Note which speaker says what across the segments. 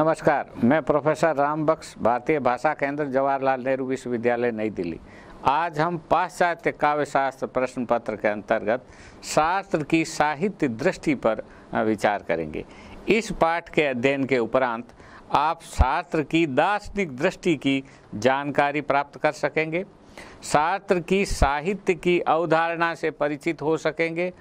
Speaker 1: नमस्कार मैं प्रोफेसर राम बक्स भारतीय भाषा केंद्र जवाहरलाल नेहरू विश्वविद्यालय नई दिल्ली आज हम पाश्चात्य काव्य शास्त्र प्रश्न पत्र के अंतर्गत शास्त्र की साहित्य दृष्टि पर विचार करेंगे इस पाठ के अध्ययन के उपरांत आप शास्त्र की दार्शनिक दृष्टि की जानकारी प्राप्त कर सकेंगे शास्त्र की साहित्य की अवधारणा से परिचित हो सकेंगे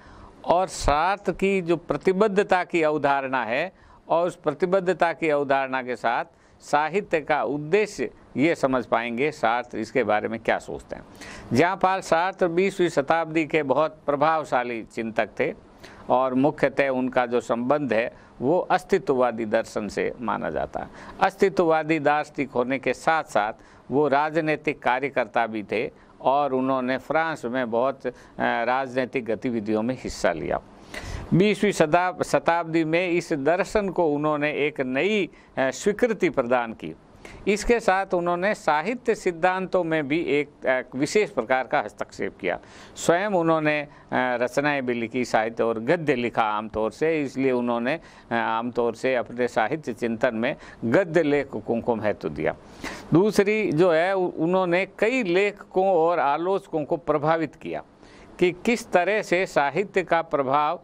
Speaker 1: और शास्त्र की जो प्रतिबद्धता की अवधारणा है और उस प्रतिबद्धता की अवधारणा के साथ साहित्य का उद्देश्य ये समझ पाएंगे सार्थ इसके बारे में क्या सोचते हैं जहाँ पाल सार्थ बीसवीं शताब्दी के बहुत प्रभावशाली चिंतक थे और मुख्यतः उनका जो संबंध है वो अस्तित्ववादी दर्शन से माना जाता है अस्तित्ववादी दार्शनिक होने के साथ साथ वो राजनीतिक कार्यकर्ता भी थे और उन्होंने फ्रांस में बहुत राजनीतिक गतिविधियों में हिस्सा लिया बीसवीं शता शताब्दी में इस दर्शन को उन्होंने एक नई स्वीकृति प्रदान की इसके साथ उन्होंने साहित्य सिद्धांतों में भी एक विशेष प्रकार का हस्तक्षेप किया स्वयं उन्होंने रचनाएं भी लिखी साहित्य और गद्य लिखा आमतौर से इसलिए उन्होंने आमतौर से अपने साहित्य चिंतन में गद्य लेखकों को महत्व दिया दूसरी जो है उन्होंने कई लेखकों और आलोचकों को प्रभावित किया कि किस तरह से साहित्य का प्रभाव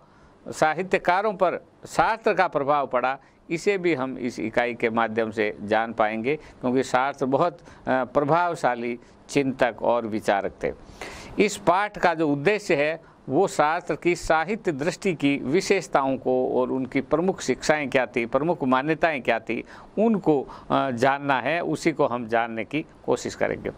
Speaker 1: साहित्यकारों पर शास्त्र का प्रभाव पड़ा इसे भी हम इस इकाई के माध्यम से जान पाएंगे क्योंकि शास्त्र बहुत प्रभावशाली चिंतक और विचारक थे इस पाठ का जो उद्देश्य है वो शास्त्र की साहित्य दृष्टि की विशेषताओं को और उनकी प्रमुख शिक्षाएं क्या थी प्रमुख मान्यताएं क्या थी उनको जानना है उसी को हम जानने की कोशिश करेंगे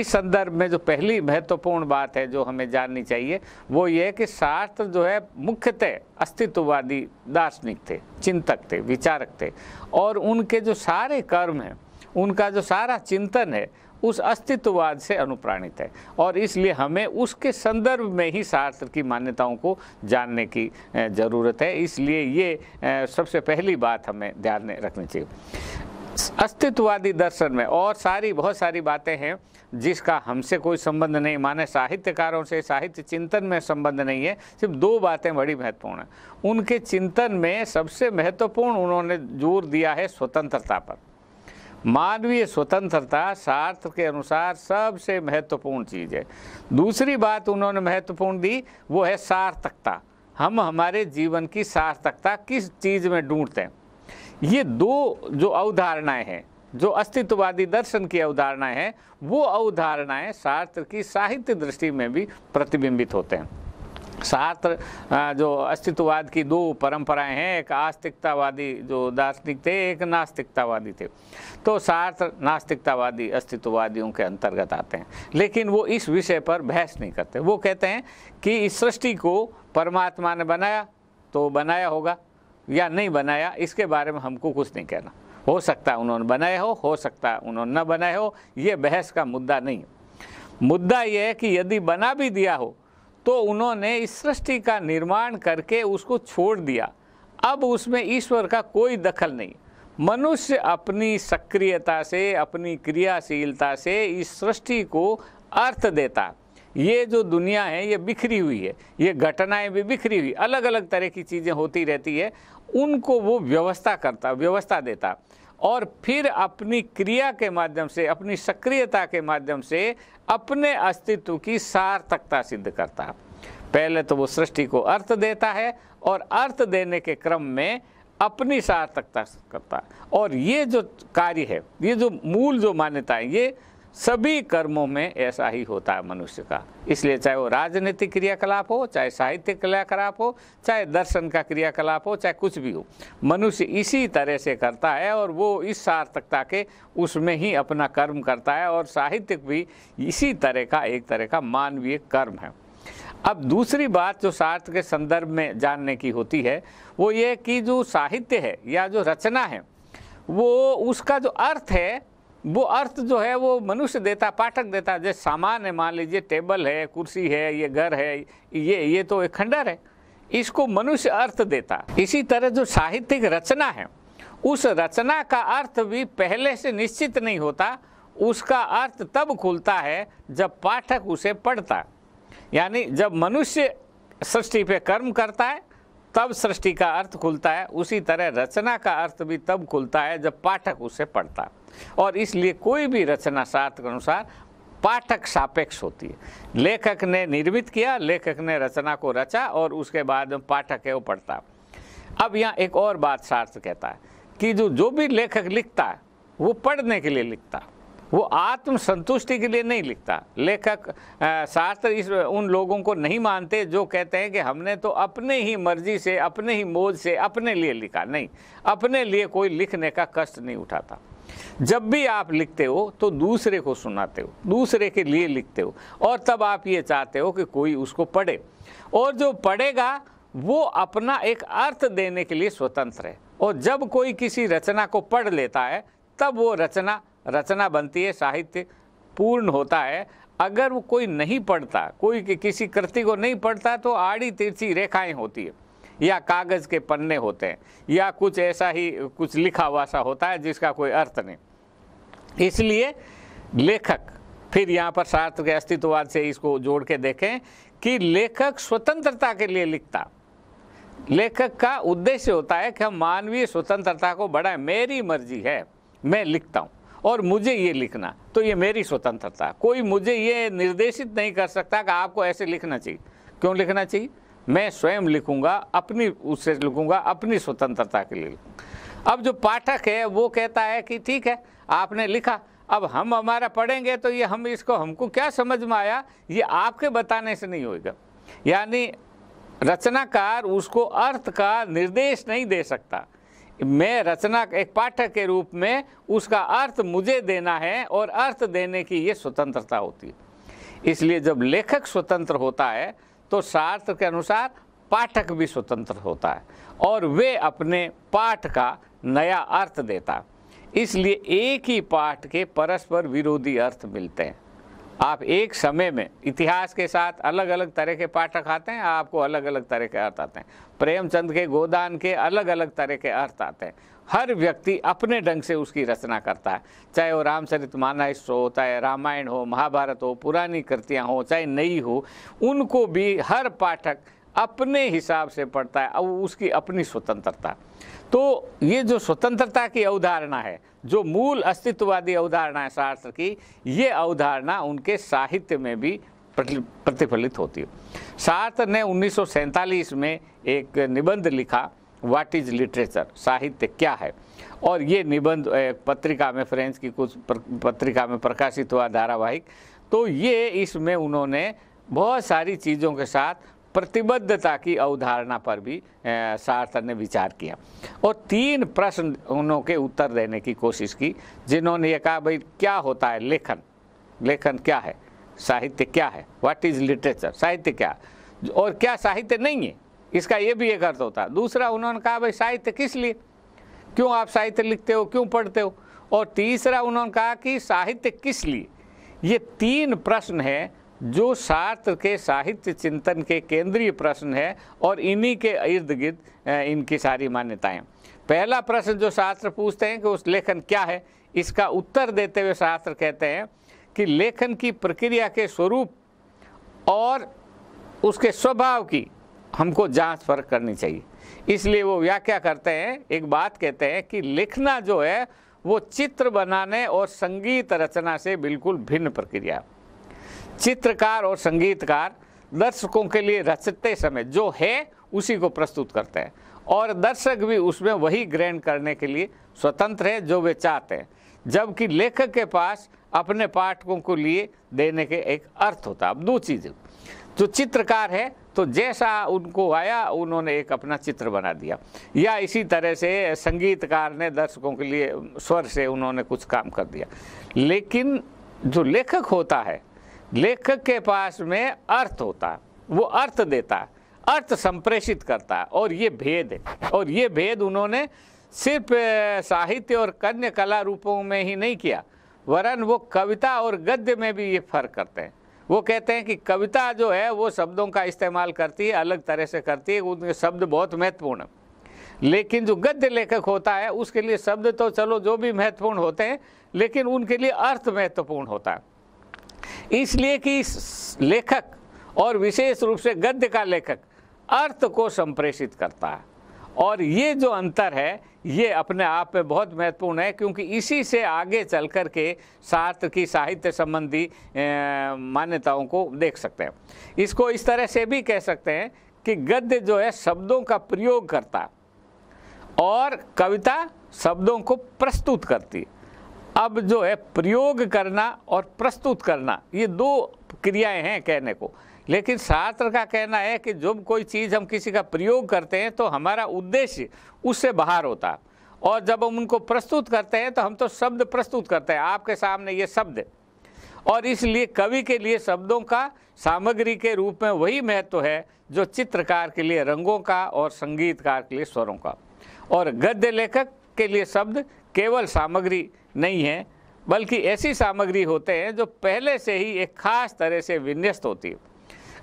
Speaker 1: इस संदर्भ में जो पहली महत्वपूर्ण बात है जो हमें जाननी चाहिए वो ये कि शास्त्र जो है मुख्यतः अस्तित्ववादी दार्शनिक थे चिंतक थे विचारक थे और उनके जो सारे कर्म हैं उनका जो सारा चिंतन है उस अस्तित्ववाद से अनुप्राणित है और इसलिए हमें उसके संदर्भ में ही शास्त्र की मान्यताओं को जानने की ज़रूरत है इसलिए ये सबसे पहली बात हमें ध्यान में रखनी चाहिए अस्तित्ववादी दर्शन में और सारी बहुत सारी बातें हैं जिसका हमसे कोई संबंध नहीं माने साहित्यकारों से साहित्य चिंतन में संबंध नहीं है सिर्फ दो बातें बड़ी महत्वपूर्ण हैं उनके चिंतन में सबसे महत्वपूर्ण उन्होंने जोर दिया है स्वतंत्रता पर मानवीय स्वतंत्रता शास्त्र के अनुसार सबसे महत्वपूर्ण चीज़ है दूसरी बात उन्होंने महत्वपूर्ण दी वो है सार्थकता हम हमारे जीवन की सार्थकता किस चीज़ में ढूंढते हैं ये दो जो अवधारणाएं हैं जो अस्तित्ववादी दर्शन की अवधारणाएं हैं वो अवधारणाएं शास्त्र की साहित्य दृष्टि में भी प्रतिबिंबित होते हैं शास्त्र जो अस्तित्ववाद की दो परंपराएं हैं एक आस्तिकतावादी जो दार्शनिक थे एक नास्तिकतावादी थे तो शास्त्र नास्तिकतावादी अस्तित्ववादियों के अंतर्गत आते हैं लेकिन वो इस विषय पर बहस नहीं करते वो कहते हैं कि इस सृष्टि को परमात्मा ने बनाया तो बनाया होगा या नहीं बनाया इसके बारे में हमको कुछ नहीं कहना हो सकता उन्होंने बनाए हो हो सकता उन्होंने न बनाए हो ये बहस का मुद्दा नहीं है मुद्दा यह है कि यदि बना भी दिया हो तो उन्होंने इस सृष्टि का निर्माण करके उसको छोड़ दिया अब उसमें ईश्वर का कोई दखल नहीं मनुष्य अपनी सक्रियता से अपनी क्रियाशीलता से इस सृष्टि को अर्थ देता ये जो दुनिया है ये बिखरी हुई है ये घटनाएं भी बिखरी हुई अलग अलग तरह की चीज़ें होती रहती है उनको वो व्यवस्था करता व्यवस्था देता और फिर अपनी क्रिया के माध्यम से अपनी सक्रियता के माध्यम से अपने अस्तित्व की सार्थकता सिद्ध करता है पहले तो वो सृष्टि को अर्थ देता है और अर्थ देने के क्रम में अपनी सार्थकता करता और ये जो कार्य है ये जो मूल जो मान्यता है ये सभी कर्मों में ऐसा ही होता है मनुष्य का इसलिए चाहे वो राजनीतिक क्रियाकलाप हो चाहे साहित्य क्रियाकलाप हो चाहे दर्शन का क्रियाकलाप हो चाहे कुछ भी हो मनुष्य इसी तरह से करता है और वो इस सार्थकता के उसमें ही अपना कर्म करता है और साहित्यिक भी इसी तरह का एक तरह का मानवीय कर्म है अब दूसरी बात जो सार्थ के संदर्भ में जानने की होती है वो ये कि जो साहित्य है या जो रचना है वो उसका जो अर्थ है वो अर्थ जो है वो मनुष्य देता पाठक देता जैसे सामान है मान लीजिए टेबल है कुर्सी है ये घर है ये ये तो एक खंडर है इसको मनुष्य अर्थ देता इसी तरह जो साहित्यिक रचना है उस रचना का अर्थ भी पहले से निश्चित नहीं होता उसका अर्थ तब खुलता है जब पाठक उसे पढ़ता यानी जब मनुष्य सृष्टि पे कर्म करता है तब सृष्टि का अर्थ खुलता है उसी तरह रचना का अर्थ भी तब खुलता है जब पाठक उसे पढ़ता और इसलिए कोई भी रचना शास्त्र के अनुसार पाठक सापेक्ष होती है लेखक ने निर्मित किया लेखक ने रचना को रचा और उसके बाद में पाठक है वो पढ़ता अब यहाँ एक और बात शास्त्र कहता है कि जो जो भी लेखक लिखता है वो पढ़ने के लिए लिखता है वो आत्म संतुष्टि के लिए नहीं लिखता लेखक शास्त्र इस उन लोगों को नहीं मानते जो कहते हैं कि हमने तो अपने ही मर्जी से अपने ही मोज से अपने लिए लिखा नहीं अपने लिए कोई लिखने का कष्ट नहीं उठाता जब भी आप लिखते हो तो दूसरे को सुनाते हो दूसरे के लिए लिखते हो और तब आप ये चाहते हो कि कोई उसको पढ़े और जो पढ़ेगा वो अपना एक अर्थ देने के लिए स्वतंत्र है और जब कोई किसी रचना को पढ़ लेता है तब वो रचना रचना बनती है साहित्य पूर्ण होता है अगर वो कोई नहीं पढ़ता कोई कि किसी कृति को नहीं पढ़ता तो आड़ी तिरछी रेखाएं होती है या कागज़ के पन्ने होते हैं या कुछ ऐसा ही कुछ लिखा हुआ सा होता है जिसका कोई अर्थ नहीं इसलिए लेखक फिर यहाँ पर शास्त्र के अस्तित्ववाद से इसको जोड़ के देखें कि लेखक स्वतंत्रता के लिए लिखता लेखक का उद्देश्य होता है कि हम मानवीय स्वतंत्रता को बढ़ाएं मेरी मर्जी है मैं लिखता हूँ और मुझे ये लिखना तो ये मेरी स्वतंत्रता कोई मुझे ये निर्देशित नहीं कर सकता कि आपको ऐसे लिखना चाहिए क्यों लिखना चाहिए मैं स्वयं लिखूंगा अपनी उससे लिखूंगा अपनी स्वतंत्रता के लिए अब जो पाठक है वो कहता है कि ठीक है आपने लिखा अब हम हमारा पढ़ेंगे तो ये हम इसको हमको क्या समझ में आया ये आपके बताने से नहीं होगा यानी रचनाकार उसको अर्थ का निर्देश नहीं दे सकता मैं रचना एक पाठक के रूप में उसका अर्थ मुझे देना है और अर्थ देने की ये स्वतंत्रता होती है इसलिए जब लेखक स्वतंत्र होता है तो शास्त्र के अनुसार पाठक भी स्वतंत्र होता है और वे अपने पाठ का नया अर्थ देता है इसलिए एक ही पाठ के परस्पर विरोधी अर्थ मिलते हैं आप एक समय में इतिहास के साथ अलग अलग तरह के पाठक आते हैं आपको अलग अलग तरह के अर्थ आते हैं प्रेमचंद के गोदान के अलग अलग तरह के अर्थ आते हैं हर व्यक्ति अपने ढंग से उसकी रचना करता है चाहे वो रामचरित मानस हो चाहे रामायण हो महाभारत हो पुरानी कृतियाँ हो चाहे नई हो उनको भी हर पाठक अपने हिसाब से पढ़ता है और उसकी अपनी स्वतंत्रता है तो ये जो स्वतंत्रता की अवधारणा है जो मूल अस्तित्ववादी अवधारणा है शास्त्र की ये अवधारणा उनके साहित्य में भी प्रतिफलित होती है सार्थ ने उन्नीस में एक निबंध लिखा वाट इज लिटरेचर साहित्य क्या है और ये निबंध पत्रिका में फ्रेंच की कुछ पत्रिका में प्रकाशित हुआ धारावाहिक तो ये इसमें उन्होंने बहुत सारी चीज़ों के साथ प्रतिबद्धता की अवधारणा पर भी सार्थर ने विचार किया और तीन प्रश्न उनके उत्तर देने की कोशिश की जिन्होंने ये कहा भाई क्या होता है लेखन लेखन क्या है साहित्य क्या है व्हाट इज लिटरेचर साहित्य क्या और क्या साहित्य नहीं है इसका ये भी एक अर्थ होता है दूसरा उन्होंने कहा भाई साहित्य किस लिए क्यों आप साहित्य लिखते हो क्यों पढ़ते हो और तीसरा उन्होंने कहा कि साहित्य किस लिए ये तीन प्रश्न हैं जो शास्त्र के साहित्य चिंतन के केंद्रीय प्रश्न है और इन्हीं के इर्द गिर्द इनकी सारी मान्यताएं पहला प्रश्न जो शास्त्र पूछते हैं कि उस लेखन क्या है इसका उत्तर देते हुए शास्त्र कहते हैं कि लेखन की प्रक्रिया के स्वरूप और उसके स्वभाव की हमको जांच फर्क करनी चाहिए इसलिए वो व्याख्या करते हैं एक बात कहते हैं कि लिखना जो है वो चित्र बनाने और संगीत रचना से बिल्कुल भिन्न प्रक्रिया है चित्रकार और संगीतकार दर्शकों के लिए रचते समय जो है उसी को प्रस्तुत करते हैं और दर्शक भी उसमें वही ग्रहण करने के लिए स्वतंत्र है जो वे चाहते हैं जबकि लेखक के पास अपने पाठकों को लिए देने के एक अर्थ होता अब दो चीज़ें जो चित्रकार है तो जैसा उनको आया उन्होंने एक अपना चित्र बना दिया या इसी तरह से संगीतकार ने दर्शकों के लिए स्वर से उन्होंने कुछ काम कर दिया लेकिन जो लेखक होता है लेखक के पास में अर्थ होता वो अर्थ देता अर्थ संप्रेषित करता और ये भेद है और ये भेद उन्होंने सिर्फ साहित्य और कन्य कला रूपों में ही नहीं किया वरन वो कविता और गद्य में भी ये फर्क करते हैं वो कहते हैं कि कविता जो है वो शब्दों का इस्तेमाल करती है अलग तरह से करती है उनके शब्द बहुत महत्वपूर्ण लेकिन जो गद्य लेखक होता है उसके लिए शब्द तो चलो जो भी महत्वपूर्ण होते हैं लेकिन उनके लिए अर्थ महत्वपूर्ण होता है इसलिए कि इस लेखक और विशेष रूप से गद्य का लेखक अर्थ को संप्रेषित करता है और ये जो अंतर है ये अपने आप में बहुत महत्वपूर्ण है क्योंकि इसी से आगे चल कर के सार्थ की साहित्य संबंधी मान्यताओं को देख सकते हैं इसको इस तरह से भी कह सकते हैं कि गद्य जो है शब्दों का प्रयोग करता और कविता शब्दों को प्रस्तुत करती अब जो है प्रयोग करना और प्रस्तुत करना ये दो क्रियाएं हैं कहने को लेकिन शास्त्र का कहना है कि जब कोई चीज़ हम किसी का प्रयोग करते हैं तो हमारा उद्देश्य उससे बाहर होता है और जब हम उनको प्रस्तुत करते हैं तो हम तो शब्द प्रस्तुत करते हैं आपके सामने ये शब्द और इसलिए कवि के लिए शब्दों का सामग्री के रूप में वही महत्व है जो चित्रकार के लिए रंगों का और संगीतकार के लिए स्वरों का और गद्य लेखक के लिए शब्द केवल सामग्री नहीं है बल्कि ऐसी सामग्री होते हैं जो पहले से ही एक खास तरह से विन्यस्त होती है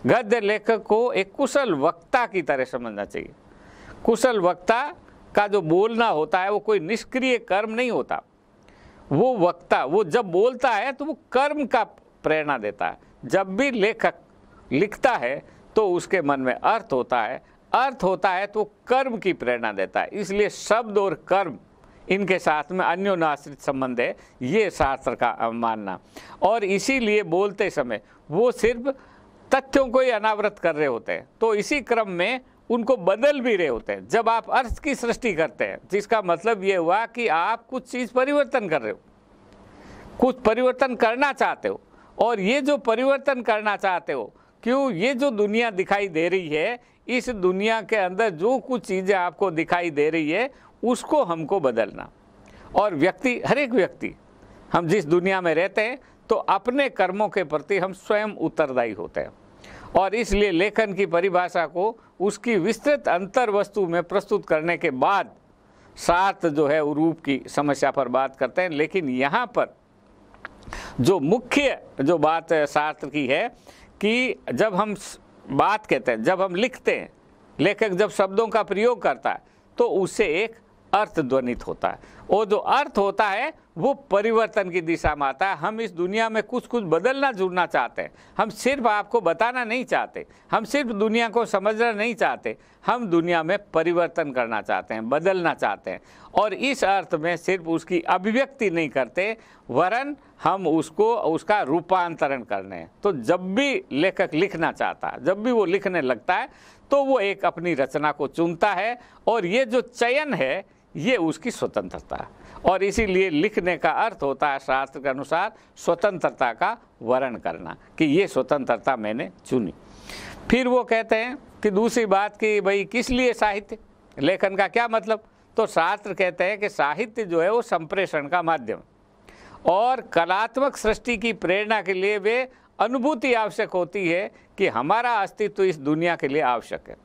Speaker 1: गद्य लेखक को एक कुशल वक्ता की तरह समझना चाहिए कुशल वक्ता का जो बोलना होता है वो कोई निष्क्रिय कर्म नहीं होता वो वक्ता वो जब बोलता है तो वो कर्म का प्रेरणा देता है जब भी लेखक लिखता है तो उसके मन में अर्थ होता है अर्थ होता है तो कर्म की प्रेरणा देता है इसलिए शब्द और कर्म इनके साथ में अन्योनाश्रित संबंध है ये शास्त्र का मानना और इसीलिए बोलते समय वो सिर्फ तथ्यों को ही अनावृत कर रहे होते हैं तो इसी क्रम में उनको बदल भी रहे होते हैं जब आप अर्थ की सृष्टि करते हैं जिसका मतलब ये हुआ कि आप कुछ चीज़ परिवर्तन कर रहे हो कुछ परिवर्तन करना चाहते हो और ये जो परिवर्तन करना चाहते हो क्यों ये जो दुनिया दिखाई दे रही है इस दुनिया के अंदर जो कुछ चीज़ें आपको दिखाई दे रही है उसको हमको बदलना और व्यक्ति हर एक व्यक्ति हम जिस दुनिया में रहते हैं तो अपने कर्मों के प्रति हम स्वयं उत्तरदायी होते हैं और इसलिए लेखन की परिभाषा को उसकी विस्तृत अंतर वस्तु में प्रस्तुत करने के बाद सात जो है रूप की समस्या पर बात करते हैं लेकिन यहाँ पर जो मुख्य जो बात शास्त्र की है कि जब हम बात कहते हैं जब हम लिखते हैं लेखक जब शब्दों का प्रयोग करता है तो उसे एक अर्थ ध्वनित होता है और जो अर्थ होता है वो परिवर्तन की दिशा में आता है हम इस दुनिया में कुछ कुछ बदलना जुड़ना चाहते हैं हम सिर्फ आपको बताना नहीं चाहते हम सिर्फ दुनिया को समझना नहीं चाहते हम दुनिया में परिवर्तन करना चाहते हैं बदलना चाहते हैं और इस अर्थ में सिर्फ उसकी अभिव्यक्ति नहीं करते वरन हम उसको उसका रूपांतरण करने हैं तो जब भी लेखक लिखना चाहता है जब भी वो लिखने लगता है तो वो एक अपनी रचना को चुनता है और ये जो चयन है ये उसकी स्वतंत्रता और इसीलिए लिखने का अर्थ होता है शास्त्र के अनुसार स्वतंत्रता का वर्ण करना कि ये स्वतंत्रता मैंने चुनी फिर वो कहते हैं कि दूसरी बात कि भाई किस लिए साहित्य लेखन का क्या मतलब तो शास्त्र कहते हैं कि साहित्य जो है वो संप्रेषण का माध्यम और कलात्मक सृष्टि की प्रेरणा के लिए वे अनुभूति आवश्यक होती है कि हमारा अस्तित्व इस दुनिया के लिए आवश्यक है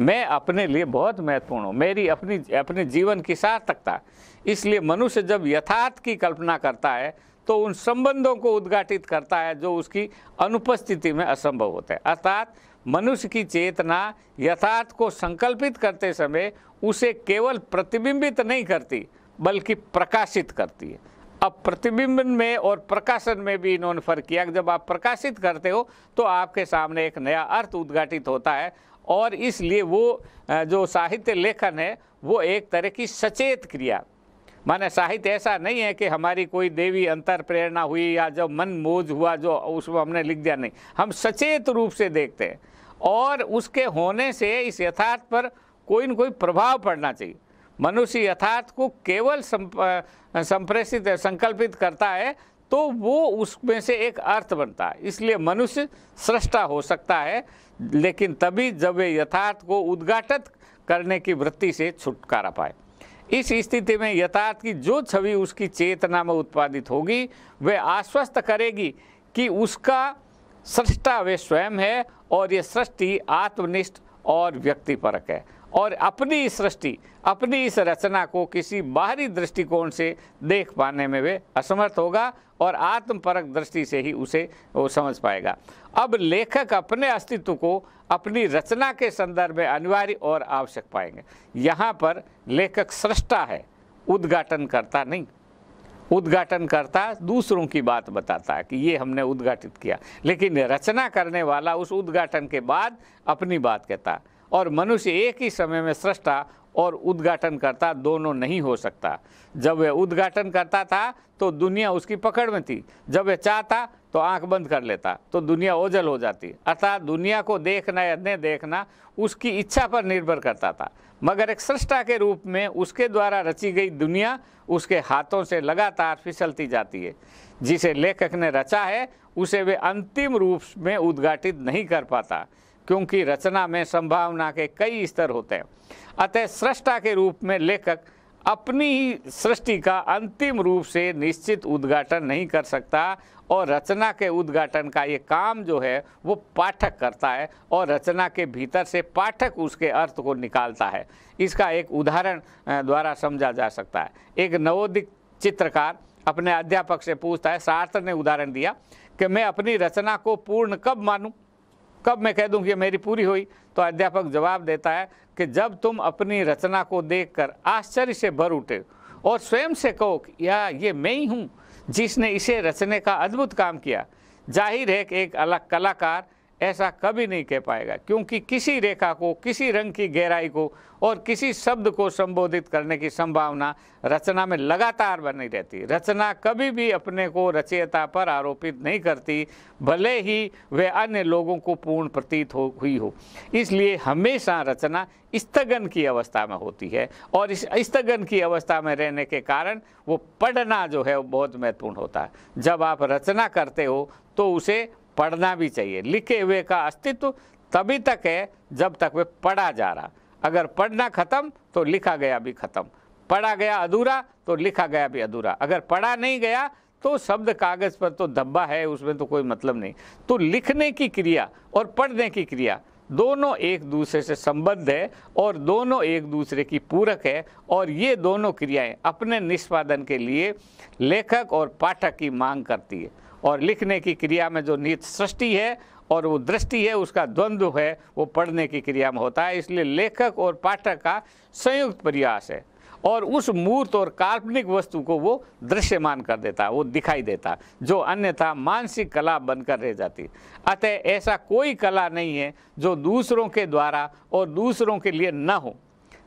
Speaker 1: मैं अपने लिए बहुत महत्वपूर्ण हूँ मेरी अपनी अपने जीवन की सार्थकता इसलिए मनुष्य जब यथार्थ की कल्पना करता है तो उन संबंधों को उद्घाटित करता है जो उसकी अनुपस्थिति में असंभव होता है अर्थात मनुष्य की चेतना यथार्थ को संकल्पित करते समय उसे केवल प्रतिबिंबित नहीं करती बल्कि प्रकाशित करती है अब प्रतिबिंबन में और प्रकाशन में भी इन्होंने फर्क किया जब आप प्रकाशित करते हो तो आपके सामने एक नया अर्थ उद्घाटित होता है और इसलिए वो जो साहित्य लेखन है वो एक तरह की सचेत क्रिया माने साहित्य ऐसा नहीं है कि हमारी कोई देवी अंतर प्रेरणा हुई या जो मन मोज हुआ जो उसमें हमने लिख दिया नहीं हम सचेत रूप से देखते हैं और उसके होने से इस यथार्थ पर कोई न कोई प्रभाव पड़ना चाहिए मनुष्य यथार्थ को केवल संप्रेषित संकल्पित करता है तो वो उसमें से एक अर्थ बनता है इसलिए मनुष्य सृष्टा हो सकता है लेकिन तभी जब वे यथार्थ को उद्घाटित करने की वृत्ति से छुटकारा पाए इस स्थिति में यथार्थ की जो छवि उसकी चेतना में उत्पादित होगी वह आश्वस्त करेगी कि उसका सृष्टा वे स्वयं है और ये सृष्टि आत्मनिष्ठ और व्यक्तिपरक है और अपनी इस सृष्टि अपनी इस रचना को किसी बाहरी दृष्टिकोण से देख पाने में वे असमर्थ होगा और आत्मपरक दृष्टि से ही उसे वो समझ पाएगा अब लेखक अपने अस्तित्व को अपनी रचना के संदर्भ में अनिवार्य और आवश्यक पाएंगे यहाँ पर लेखक सृष्टा है उद्घाटन करता नहीं उद्घाटन करता दूसरों की बात बताता है कि ये हमने उद्घाटित किया लेकिन रचना करने वाला उस उद्घाटन के बाद अपनी बात कहता और मनुष्य एक ही समय में सृष्टा और उद्घाटन करता दोनों नहीं हो सकता जब वह उद्घाटन करता था तो दुनिया उसकी पकड़ में थी जब वह चाहता तो आंख बंद कर लेता तो दुनिया ओझल हो जाती अर्थात दुनिया को देखना या नहीं देखना उसकी इच्छा पर निर्भर करता था मगर एक सृष्टा के रूप में उसके द्वारा रची गई दुनिया उसके हाथों से लगातार फिसलती जाती है जिसे लेखक ने रचा है उसे वे अंतिम रूप में उद्घाटित नहीं कर पाता क्योंकि रचना में संभावना के कई स्तर होते हैं अतः सृष्टा के रूप में लेखक अपनी ही सृष्टि का अंतिम रूप से निश्चित उद्घाटन नहीं कर सकता और रचना के उद्घाटन का ये काम जो है वो पाठक करता है और रचना के भीतर से पाठक उसके अर्थ को निकालता है इसका एक उदाहरण द्वारा समझा जा सकता है एक नवोदित चित्रकार अपने अध्यापक से पूछता है सार्थ ने उदाहरण दिया कि मैं अपनी रचना को पूर्ण कब मानूँ कब मैं कह दूं कि मेरी पूरी हुई तो अध्यापक जवाब देता है कि जब तुम अपनी रचना को देखकर आश्चर्य से भर उठे और स्वयं से कहो या ये मैं ही हूँ जिसने इसे रचने का अद्भुत काम किया जाहिर है कि एक अलग कलाकार ऐसा कभी नहीं कह पाएगा क्योंकि किसी रेखा को किसी रंग की गहराई को और किसी शब्द को संबोधित करने की संभावना रचना में लगातार बनी रहती रचना कभी भी अपने को रचयिता पर आरोपित नहीं करती भले ही वे अन्य लोगों को पूर्ण प्रतीत हो हुई हो इसलिए हमेशा रचना स्थगन की अवस्था में होती है और इस स्थगन की अवस्था में रहने के कारण वो पढ़ना जो है वो बहुत महत्वपूर्ण होता है जब आप रचना करते हो तो उसे पढ़ना भी चाहिए लिखे हुए का अस्तित्व तभी तक है जब तक वे पढ़ा जा रहा अगर पढ़ना खत्म तो लिखा गया भी खत्म पढ़ा गया अधूरा तो लिखा गया भी अधूरा अगर पढ़ा नहीं गया तो शब्द कागज़ पर तो धब्बा है उसमें तो कोई मतलब नहीं तो लिखने की क्रिया और पढ़ने की क्रिया दोनों एक दूसरे से संबद्ध है और दोनों एक दूसरे की पूरक है और ये दोनों क्रियाएं अपने निष्पादन के लिए लेखक और पाठक की मांग करती है और लिखने की क्रिया में जो नीत सृष्टि है और वो दृष्टि है उसका द्वंद्व है वो पढ़ने की क्रिया में होता है इसलिए लेखक और पाठक का संयुक्त प्रयास है और उस मूर्त और काल्पनिक वस्तु को वो दृश्यमान कर देता वो दिखाई देता जो अन्यथा मानसिक कला बनकर रह जाती अतः ऐसा कोई कला नहीं है जो दूसरों के द्वारा और दूसरों के लिए न हो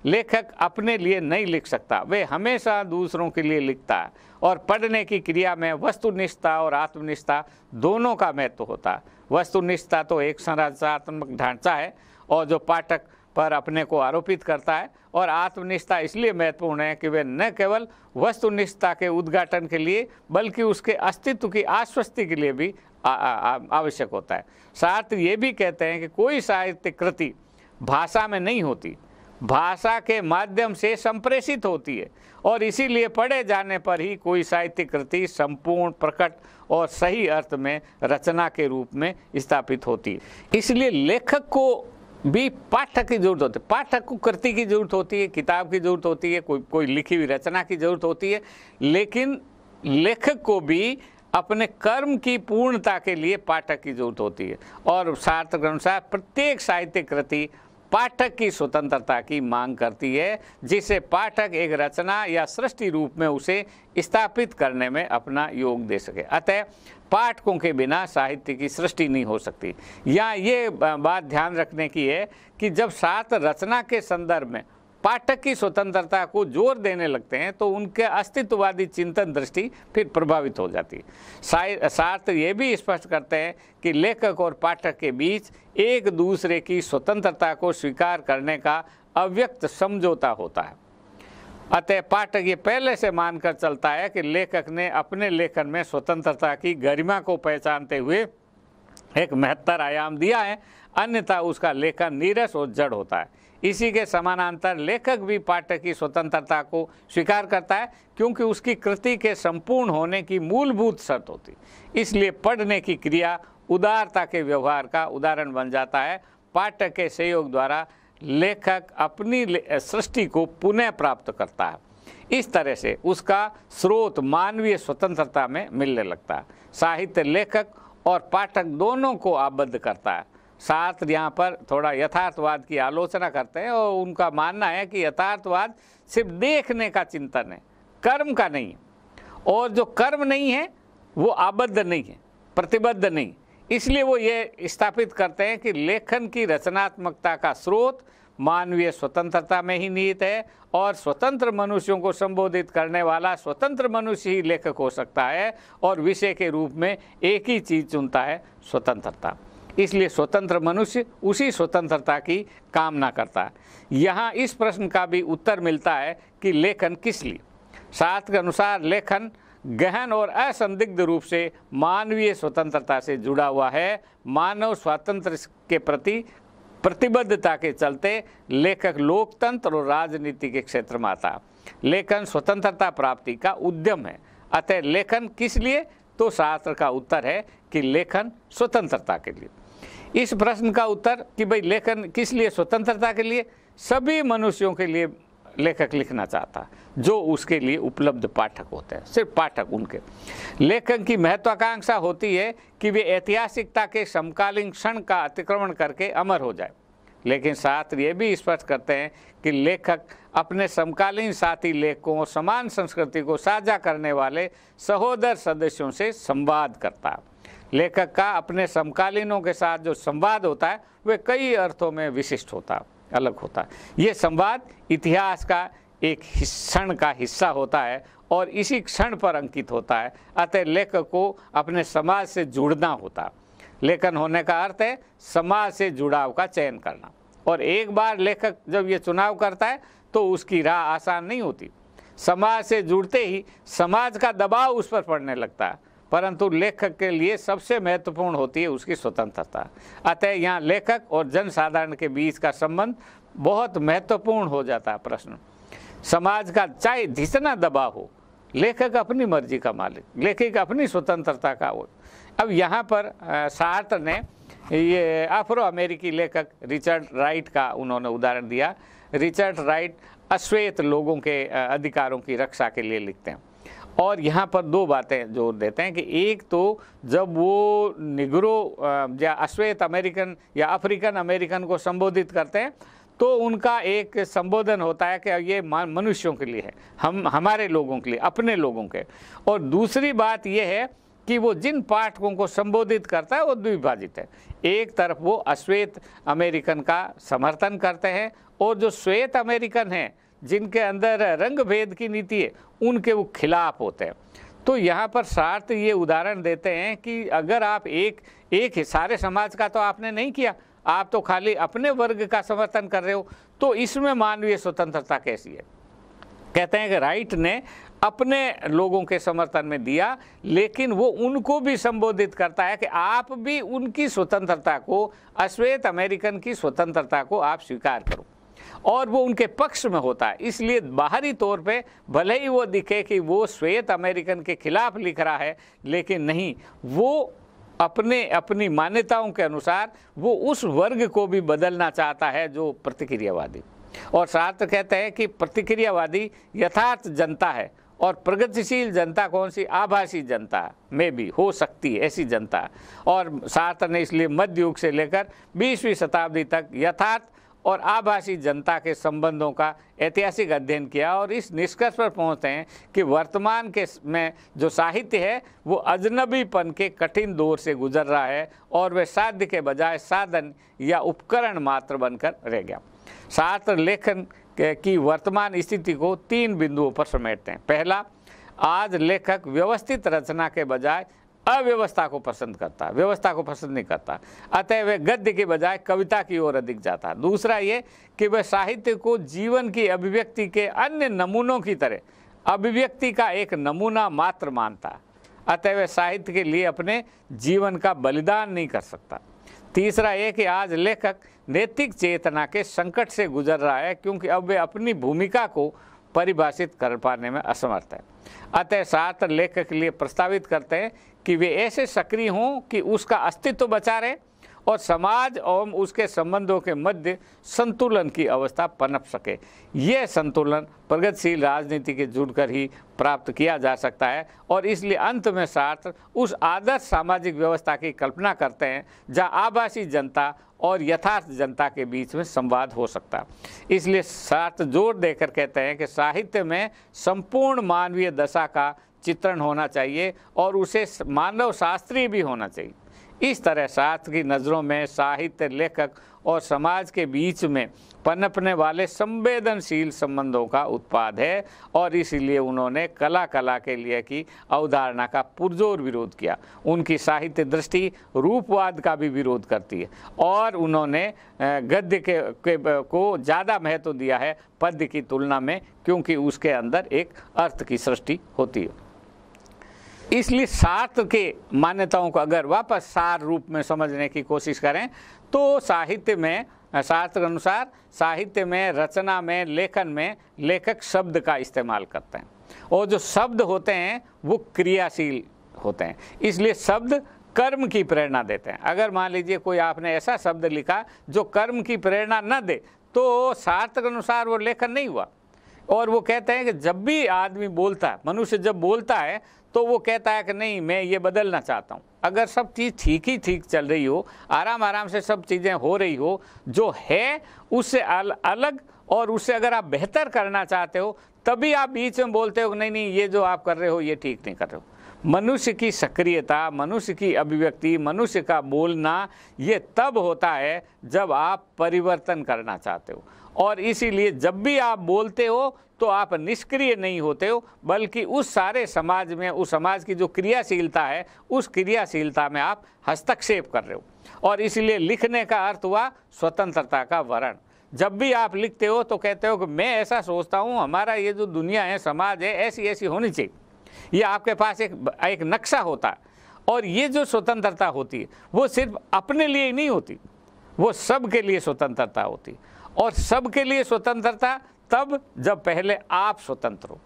Speaker 1: लेखक अपने लिए नहीं लिख सकता वे हमेशा दूसरों के लिए लिखता है और पढ़ने की क्रिया में वस्तुनिष्ठता और आत्मनिष्ठा दोनों का महत्व होता है वस्तुनिष्ठता तो एक संरचनात्मक ढांचा है और जो पाठक पर अपने को आरोपित करता है और आत्मनिष्ठा इसलिए महत्वपूर्ण है कि वे न केवल वस्तुनिष्ठता के उद्घाटन के लिए बल्कि उसके अस्तित्व की आश्वस्ति के लिए भी आवश्यक होता है साथ ये भी कहते हैं कि कोई साहित्य कृति भाषा में नहीं होती भाषा के माध्यम से संप्रेषित होती है और इसीलिए पढ़े जाने पर ही कोई साहित्य कृति संपूर्ण प्रकट और सही अर्थ में रचना के रूप में स्थापित होती है इसलिए लेखक को भी पाठक की जरूरत होती है पाठक को कृति की जरूरत होती है किताब की जरूरत होती है कोई कोई लिखी हुई रचना की जरूरत होती है लेकिन लेखक को भी अपने कर्म की पूर्णता के लिए पाठक की जरूरत होती है और शास्त्र के अनुसार प्रत्येक साहित्य कृति पाठक की स्वतंत्रता की मांग करती है जिसे पाठक एक रचना या सृष्टि रूप में उसे स्थापित करने में अपना योग दे सके अतः पाठकों के बिना साहित्य की सृष्टि नहीं हो सकती या ये बात ध्यान रखने की है कि जब सात रचना के संदर्भ में पाठक की स्वतंत्रता को जोर देने लगते हैं तो उनके अस्तित्ववादी चिंतन दृष्टि फिर प्रभावित हो जाती है साथ ये भी स्पष्ट करते हैं कि लेखक और पाठक के बीच एक दूसरे की स्वतंत्रता को स्वीकार करने का अव्यक्त समझौता होता है अतः पाठक ये पहले से मानकर चलता है कि लेखक ने अपने लेखन में स्वतंत्रता की गरिमा को पहचानते हुए एक महत्तर आयाम दिया है अन्यथा उसका लेखन नीरस और जड़ होता है इसी के समानांतर लेखक भी पाठक की स्वतंत्रता को स्वीकार करता है क्योंकि उसकी कृति के संपूर्ण होने की मूलभूत शर्त होती इसलिए पढ़ने की क्रिया उदारता के व्यवहार का उदाहरण बन जाता है पाठक के सहयोग द्वारा लेखक अपनी सृष्टि को पुनः प्राप्त करता है इस तरह से उसका स्रोत मानवीय स्वतंत्रता में मिलने लगता है साहित्य लेखक और पाठक दोनों को आबद्ध करता है शास्त्र यहाँ पर थोड़ा यथार्थवाद की आलोचना करते हैं और उनका मानना है कि यथार्थवाद सिर्फ देखने का चिंतन है कर्म का नहीं है और जो कर्म नहीं है वो आबद्ध नहीं है प्रतिबद्ध नहीं इसलिए वो ये स्थापित करते हैं कि लेखन की रचनात्मकता का स्रोत मानवीय स्वतंत्रता में ही निहित है और स्वतंत्र मनुष्यों को संबोधित करने वाला स्वतंत्र मनुष्य ही लेखक हो सकता है और विषय के रूप में एक ही चीज़ चुनता है स्वतंत्रता इसलिए स्वतंत्र मनुष्य उसी स्वतंत्रता की कामना करता है यहाँ इस प्रश्न का भी उत्तर मिलता है कि लेखन किस लिए शास्त्र के अनुसार लेखन गहन और असंदिग्ध रूप से मानवीय स्वतंत्रता से जुड़ा हुआ है मानव स्वतंत्र के प्रति प्रतिबद्धता के चलते लेखक लोकतंत्र और राजनीति के क्षेत्र में आता लेखन स्वतंत्रता प्राप्ति का उद्यम है अतः लेखन किस लिए तो शास्त्र का उत्तर है कि लेखन स्वतंत्रता के लिए इस प्रश्न का उत्तर कि भाई लेखन किस लिए स्वतंत्रता के लिए सभी मनुष्यों के लिए लेखक लिखना चाहता जो उसके लिए उपलब्ध पाठक होते हैं सिर्फ पाठक उनके लेखक की महत्वाकांक्षा होती है कि वे ऐतिहासिकता के समकालीन क्षण का अतिक्रमण करके अमर हो जाए लेकिन साथ ये भी स्पष्ट करते हैं कि लेखक अपने समकालीन साथी लेखकों और समान संस्कृति को साझा करने वाले सहोदर सदस्यों से संवाद करता है लेखक का अपने समकालीनों के साथ जो संवाद होता है वह कई अर्थों में विशिष्ट होता अलग होता है ये संवाद इतिहास का एक क्षण का हिस्सा होता है और इसी क्षण पर अंकित होता है अतः लेखक को अपने समाज से जुड़ना होता लेखन होने का अर्थ है समाज से जुड़ाव का चयन करना और एक बार लेखक जब ये चुनाव करता है तो उसकी राह आसान नहीं होती समाज से जुड़ते ही समाज का दबाव उस पर पड़ने लगता है परंतु लेखक के लिए सबसे महत्वपूर्ण होती है उसकी स्वतंत्रता अतः यहाँ लेखक और जनसाधारण के बीच का संबंध बहुत महत्वपूर्ण हो जाता है प्रश्न समाज का चाहे जितना दबाव हो लेखक अपनी मर्जी का मालिक लेखक अपनी स्वतंत्रता का हो अब यहाँ पर सार्थ ने ये अफ्रो अमेरिकी लेखक रिचर्ड राइट का उन्होंने उदाहरण दिया रिचर्ड राइट अश्वेत लोगों के अधिकारों की रक्षा के लिए लिखते हैं और यहाँ पर दो बातें जोर देते हैं कि एक तो जब वो निगरो या अश्वेत अमेरिकन या अफ्रीकन अमेरिकन को संबोधित करते हैं तो उनका एक संबोधन होता है कि ये मनुष्यों के लिए है हम हमारे लोगों के लिए अपने लोगों के और दूसरी बात यह है कि वो जिन पाठकों को संबोधित करता है वो द्विभाजित है एक तरफ वो अश्वेत अमेरिकन का समर्थन करते हैं और जो श्वेत अमेरिकन हैं जिनके अंदर रंग भेद की नीति है उनके वो खिलाफ होते हैं तो यहाँ पर सार्थ ये उदाहरण देते हैं कि अगर आप एक एक सारे समाज का तो आपने नहीं किया आप तो खाली अपने वर्ग का समर्थन कर रहे हो तो इसमें मानवीय स्वतंत्रता कैसी है कहते हैं कि राइट ने अपने लोगों के समर्थन में दिया लेकिन वो उनको भी संबोधित करता है कि आप भी उनकी स्वतंत्रता को अश्वेत अमेरिकन की स्वतंत्रता को आप स्वीकार करो और वो उनके पक्ष में होता है इसलिए बाहरी तौर पे भले ही वो दिखे कि वो श्वेत अमेरिकन के खिलाफ लिख रहा है लेकिन नहीं वो अपने अपनी मान्यताओं के अनुसार वो उस वर्ग को भी बदलना चाहता है जो प्रतिक्रियावादी और शास्त्र कहते हैं कि प्रतिक्रियावादी यथार्थ जनता है और प्रगतिशील जनता कौन सी आभासी जनता में भी हो सकती है ऐसी जनता और शास्त्र ने इसलिए मध्य युग से लेकर बीसवीं शताब्दी तक यथार्थ और आभासी जनता के संबंधों का ऐतिहासिक अध्ययन किया और इस निष्कर्ष पर पहुँचते हैं कि वर्तमान के में जो साहित्य है वो अजनबीपन के कठिन दौर से गुजर रहा है और वह साध्य के बजाय साधन या उपकरण मात्र बनकर रह गया शास्त्र लेखन की वर्तमान स्थिति को तीन बिंदुओं पर समेटते हैं पहला आज लेखक व्यवस्थित रचना के बजाय अव्यवस्था को पसंद करता व्यवस्था को पसंद नहीं करता अतः वह गद्य के बजाय कविता की ओर अधिक जाता दूसरा ये कि वह साहित्य को जीवन की अभिव्यक्ति के अन्य नमूनों की तरह अभिव्यक्ति का एक नमूना मात्र मानता अतः वह साहित्य के लिए अपने जीवन का बलिदान नहीं कर सकता तीसरा ये कि आज लेखक नैतिक चेतना के संकट से गुजर रहा है क्योंकि अब वे अपनी भूमिका को परिभाषित कर पाने में असमर्थ है अतः शास्त्र लेखक के लिए प्रस्तावित करते हैं कि वे ऐसे सक्रिय हों कि उसका अस्तित्व बचा रहे और समाज एवं उसके संबंधों के मध्य संतुलन की अवस्था पनप सके यह संतुलन प्रगतिशील राजनीति के जुड़कर ही प्राप्त किया जा सकता है और इसलिए अंत में छात्र उस आदर्श सामाजिक व्यवस्था की कल्पना करते हैं जहाँ आभासी जनता और यथार्थ जनता के बीच में संवाद हो सकता इसलिए शास्त्र जोर देकर कहते हैं कि साहित्य में संपूर्ण मानवीय दशा का चित्रण होना चाहिए और उसे मानव शास्त्रीय भी होना चाहिए इस तरह शास्त्र की नज़रों में साहित्य लेखक और समाज के बीच में पनपने वाले संवेदनशील संबंधों का उत्पाद है और इसीलिए उन्होंने कला कला के लिए की अवधारणा का पुरजोर विरोध किया उनकी साहित्य दृष्टि रूपवाद का भी विरोध करती है और उन्होंने गद्य के, के को ज़्यादा महत्व दिया है पद्य की तुलना में क्योंकि उसके अंदर एक अर्थ की सृष्टि होती है इसलिए सात के मान्यताओं को अगर वापस सार रूप में समझने की कोशिश करें तो साहित्य में शास्त्र अनुसार साहित्य में रचना में लेखन में लेखक शब्द का इस्तेमाल करते हैं और जो शब्द होते हैं वो क्रियाशील होते हैं इसलिए शब्द कर्म की प्रेरणा देते हैं अगर मान लीजिए कोई आपने ऐसा शब्द लिखा जो कर्म की प्रेरणा न दे तो शास्त्र के अनुसार वो लेखन नहीं हुआ और वो कहते हैं कि जब भी आदमी बोलता है मनुष्य जब बोलता है तो वो कहता है कि नहीं मैं ये बदलना चाहता हूँ अगर सब चीज़ ठीक ही ठीक चल रही हो आराम आराम से सब चीज़ें हो रही हो जो है उससे अल, अलग और उससे अगर आप बेहतर करना चाहते हो तभी आप बीच में बोलते हो कि नहीं नहीं ये जो आप कर रहे हो ये ठीक नहीं कर रहे हो मनुष्य की सक्रियता मनुष्य की अभिव्यक्ति मनुष्य का बोलना ये तब होता है जब आप परिवर्तन करना चाहते हो और इसीलिए जब भी आप बोलते हो तो आप निष्क्रिय नहीं होते हो बल्कि उस सारे समाज में उस समाज की जो क्रियाशीलता है उस क्रियाशीलता में आप हस्तक्षेप कर रहे हो और इसलिए लिखने का अर्थ हुआ स्वतंत्रता का वर्ण जब भी आप लिखते हो तो कहते हो कि मैं ऐसा सोचता हूँ हमारा ये जो दुनिया है समाज है ऐसी ऐसी होनी चाहिए ये आपके पास एक एक नक्शा होता है और ये जो स्वतंत्रता होती है वो सिर्फ अपने लिए ही नहीं होती वो सब के लिए स्वतंत्रता होती है और सबके लिए स्वतंत्रता तब जब पहले आप स्वतंत्र हो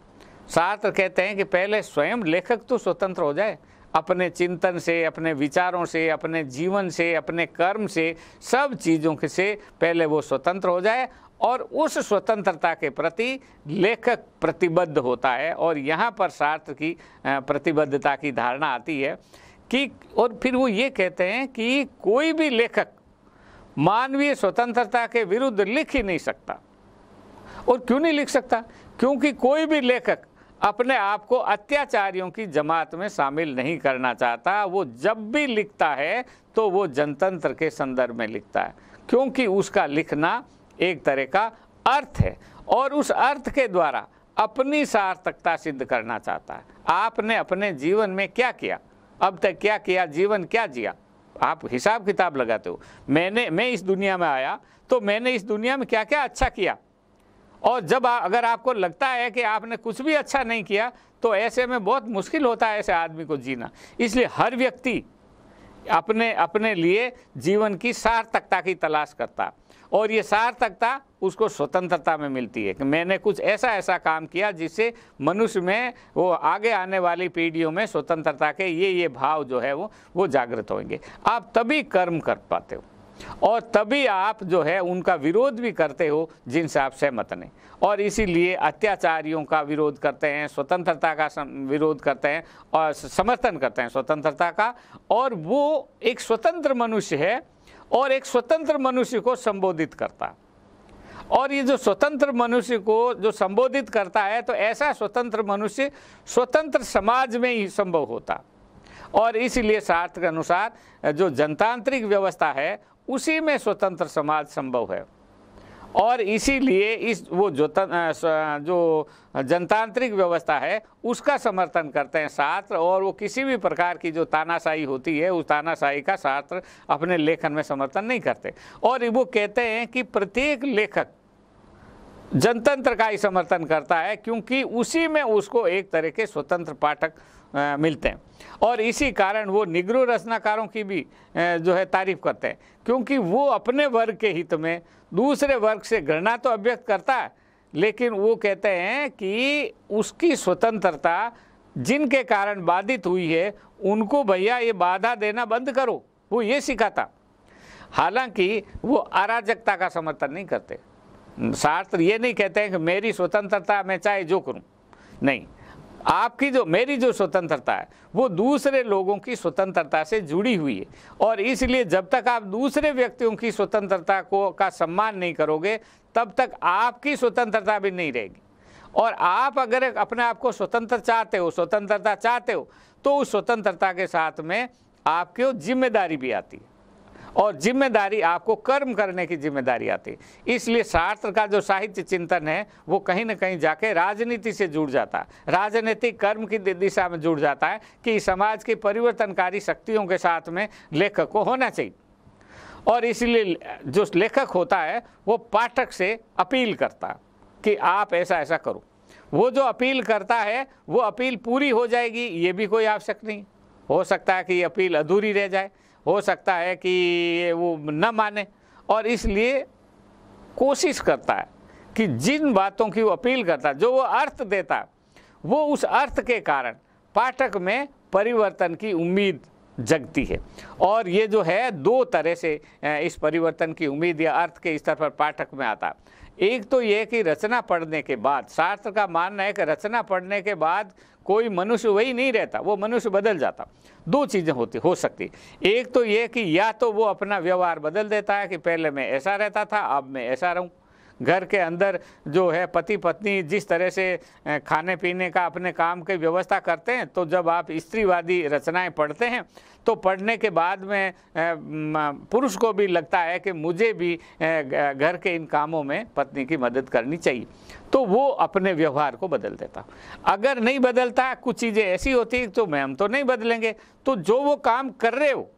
Speaker 1: शास्त्र कहते हैं कि पहले स्वयं लेखक तो स्वतंत्र हो जाए अपने चिंतन से अपने विचारों से अपने जीवन से अपने कर्म से सब चीज़ों के से पहले वो स्वतंत्र हो जाए और उस स्वतंत्रता के प्रति लेखक प्रतिबद्ध होता है और यहाँ पर शास्त्र की प्रतिबद्धता की धारणा आती है कि और फिर वो ये कहते हैं कि कोई भी लेखक मानवीय स्वतंत्रता के विरुद्ध लिख ही नहीं सकता और क्यों नहीं लिख सकता क्योंकि कोई भी लेखक अपने आप को अत्याचारियों की जमात में शामिल नहीं करना चाहता वो जब भी लिखता है तो वो जनतंत्र के संदर्भ में लिखता है क्योंकि उसका लिखना एक तरह का अर्थ है और उस अर्थ के द्वारा अपनी सार्थकता सिद्ध करना चाहता है आपने अपने जीवन में क्या किया अब तक क्या किया जीवन क्या जिया आप हिसाब किताब लगाते हो मैंने मैं इस दुनिया में आया तो मैंने इस दुनिया में क्या क्या अच्छा किया और जब आ, अगर आपको लगता है कि आपने कुछ भी अच्छा नहीं किया तो ऐसे में बहुत मुश्किल होता है ऐसे आदमी को जीना इसलिए हर व्यक्ति अपने अपने लिए जीवन की सार्थकता की तलाश करता और ये सार्थकता उसको स्वतंत्रता में मिलती है कि मैंने कुछ ऐसा ऐसा काम किया जिससे मनुष्य में वो आगे आने वाली पीढ़ियों में स्वतंत्रता के ये ये भाव जो है वो वो जागृत होंगे आप तभी कर्म कर पाते हो और तभी आप जो है उनका विरोध भी करते हो जिनसे आप सहमत नहीं और इसीलिए अत्याचारियों का विरोध करते हैं स्वतंत्रता का विरोध करते हैं और समर्थन करते हैं स्वतंत्रता का और वो एक स्वतंत्र मनुष्य है और एक स्वतंत्र मनुष्य को संबोधित करता और ये जो स्वतंत्र मनुष्य को जो संबोधित करता है तो ऐसा स्वतंत्र मनुष्य स्वतंत्र समाज में ही संभव होता और इसलिए शास्त्र के अनुसार जो जनतांत्रिक व्यवस्था है उसी में स्वतंत्र समाज संभव है और इसीलिए इस वो जो जो जनतांत्रिक व्यवस्था है उसका समर्थन करते हैं छात्र और वो किसी भी प्रकार की जो तानाशाही होती है उस तानाशाही का छात्र अपने लेखन में समर्थन नहीं करते और वो कहते हैं कि प्रत्येक लेखक जनतंत्र का ही समर्थन करता है क्योंकि उसी में उसको एक तरह के स्वतंत्र पाठक मिलते हैं और इसी कारण वो निगरू रचनाकारों की भी जो है तारीफ करते हैं क्योंकि वो अपने वर्ग के हित में दूसरे वर्ग से घृणा तो अभ्यक्त करता है लेकिन वो कहते हैं कि उसकी स्वतंत्रता जिनके कारण बाधित हुई है उनको भैया ये बाधा देना बंद करो वो ये सिखाता हालांकि वो अराजकता का समर्थन नहीं करते शास्त्र ये नहीं कहते हैं कि मेरी स्वतंत्रता मैं चाहे जो करूँ नहीं आपकी जो मेरी जो स्वतंत्रता है वो दूसरे लोगों की स्वतंत्रता से जुड़ी हुई है और इसलिए जब तक आप दूसरे व्यक्तियों की स्वतंत्रता को का सम्मान नहीं करोगे तब तक आपकी स्वतंत्रता भी नहीं रहेगी और आप अगर अपने आप को स्वतंत्र चाहते हो स्वतंत्रता चाहते हो तो उस स्वतंत्रता के साथ में आपकी जिम्मेदारी भी आती है और जिम्मेदारी आपको कर्म करने की जिम्मेदारी आती है इसलिए शास्त्र का जो साहित्य चिंतन है वो कहीं ना कहीं जाके राजनीति से जुड़ जाता है राजनीतिक कर्म की दिशा में जुड़ जाता है कि समाज की परिवर्तनकारी शक्तियों के साथ में लेखक को होना चाहिए और इसलिए जो लेखक होता है वो पाठक से अपील करता कि आप ऐसा ऐसा करो वो जो अपील करता है वो अपील पूरी हो जाएगी ये भी कोई आवश्यक नहीं हो सकता है कि ये अपील अधूरी रह जाए हो सकता है कि वो न माने और इसलिए कोशिश करता है कि जिन बातों की वो अपील करता है जो वो अर्थ देता वो उस अर्थ के कारण पाठक में परिवर्तन की उम्मीद जगती है और ये जो है दो तरह से इस परिवर्तन की उम्मीद या अर्थ के स्तर पर पाठक में आता एक तो यह कि रचना पढ़ने के बाद शास्त्र का मानना है कि रचना पढ़ने के बाद कोई मनुष्य वही नहीं रहता वो मनुष्य बदल जाता दो चीज़ें होती हो सकती एक तो यह कि या तो वो अपना व्यवहार बदल देता है कि पहले मैं ऐसा रहता था अब मैं ऐसा रहूँ घर के अंदर जो है पति पत्नी जिस तरह से खाने पीने का अपने काम की व्यवस्था करते हैं तो जब आप स्त्रीवादी रचनाएं पढ़ते हैं तो पढ़ने के बाद में पुरुष को भी लगता है कि मुझे भी घर के इन कामों में पत्नी की मदद करनी चाहिए तो वो अपने व्यवहार को बदल देता अगर नहीं बदलता कुछ चीज़ें ऐसी होती तो मैम तो नहीं बदलेंगे तो जो वो काम कर रहे हो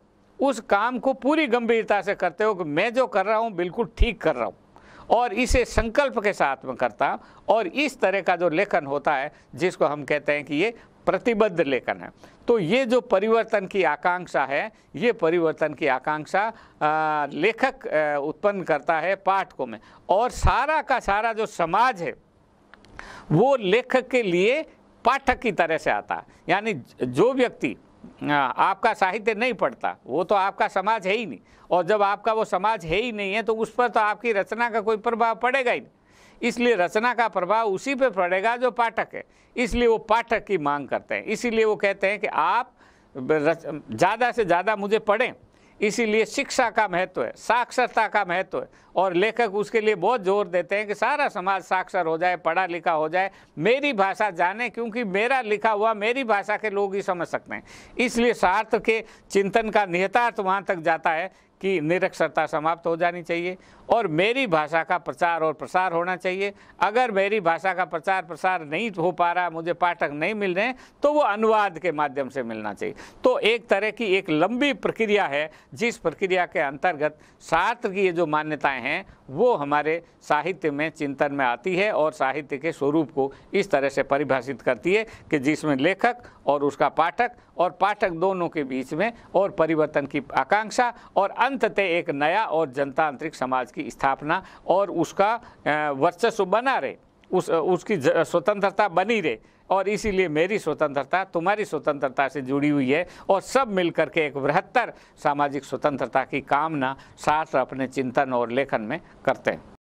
Speaker 1: उस काम को पूरी गंभीरता से करते हो कि मैं जो कर रहा हूँ बिल्कुल ठीक कर रहा हूँ और इसे संकल्प के साथ में करता हूँ और इस तरह का जो लेखन होता है जिसको हम कहते हैं कि ये प्रतिबद्ध लेखन है तो ये जो परिवर्तन की आकांक्षा है ये परिवर्तन की आकांक्षा लेखक उत्पन्न करता है पाठकों में और सारा का सारा जो समाज है वो लेखक के लिए पाठक की तरह से आता है यानी जो व्यक्ति हाँ, आपका साहित्य नहीं पढ़ता वो तो आपका समाज है ही नहीं और जब आपका वो समाज है ही नहीं है तो उस पर तो आपकी रचना का कोई प्रभाव पड़ेगा ही नहीं इसलिए रचना का प्रभाव उसी पे पड़ेगा जो पाठक है इसलिए वो पाठक की मांग करते हैं इसीलिए वो कहते हैं कि आप ज़्यादा से ज़्यादा मुझे पढ़ें इसीलिए शिक्षा का महत्व है साक्षरता का महत्व है और लेखक उसके लिए बहुत जोर देते हैं कि सारा समाज साक्षर हो जाए पढ़ा लिखा हो जाए मेरी भाषा जाने क्योंकि मेरा लिखा हुआ मेरी भाषा के लोग ही समझ सकते हैं इसलिए सार्थ के चिंतन का निहतार्थ वहाँ तक जाता है की निरक्षरता समाप्त हो जानी चाहिए और मेरी भाषा का प्रचार और प्रसार होना चाहिए अगर मेरी भाषा का प्रचार प्रसार नहीं हो पा रहा मुझे पाठक नहीं मिल रहे तो वो अनुवाद के माध्यम से मिलना चाहिए तो एक तरह की एक लंबी प्रक्रिया है जिस प्रक्रिया के अंतर्गत शास्त्र की ये जो मान्यताएं हैं वो हमारे साहित्य में चिंतन में आती है और साहित्य के स्वरूप को इस तरह से परिभाषित करती है कि जिसमें लेखक और उसका पाठक और पाठक दोनों के बीच में और परिवर्तन की आकांक्षा और अंततः एक नया और जनतांत्रिक समाज की स्थापना और उसका वर्चस्व बना रहे उस उसकी स्वतंत्रता बनी रहे और इसीलिए मेरी स्वतंत्रता तुम्हारी स्वतंत्रता से जुड़ी हुई है और सब मिलकर के एक बृहत्तर सामाजिक स्वतंत्रता की कामना साथ अपने चिंतन और लेखन में करते हैं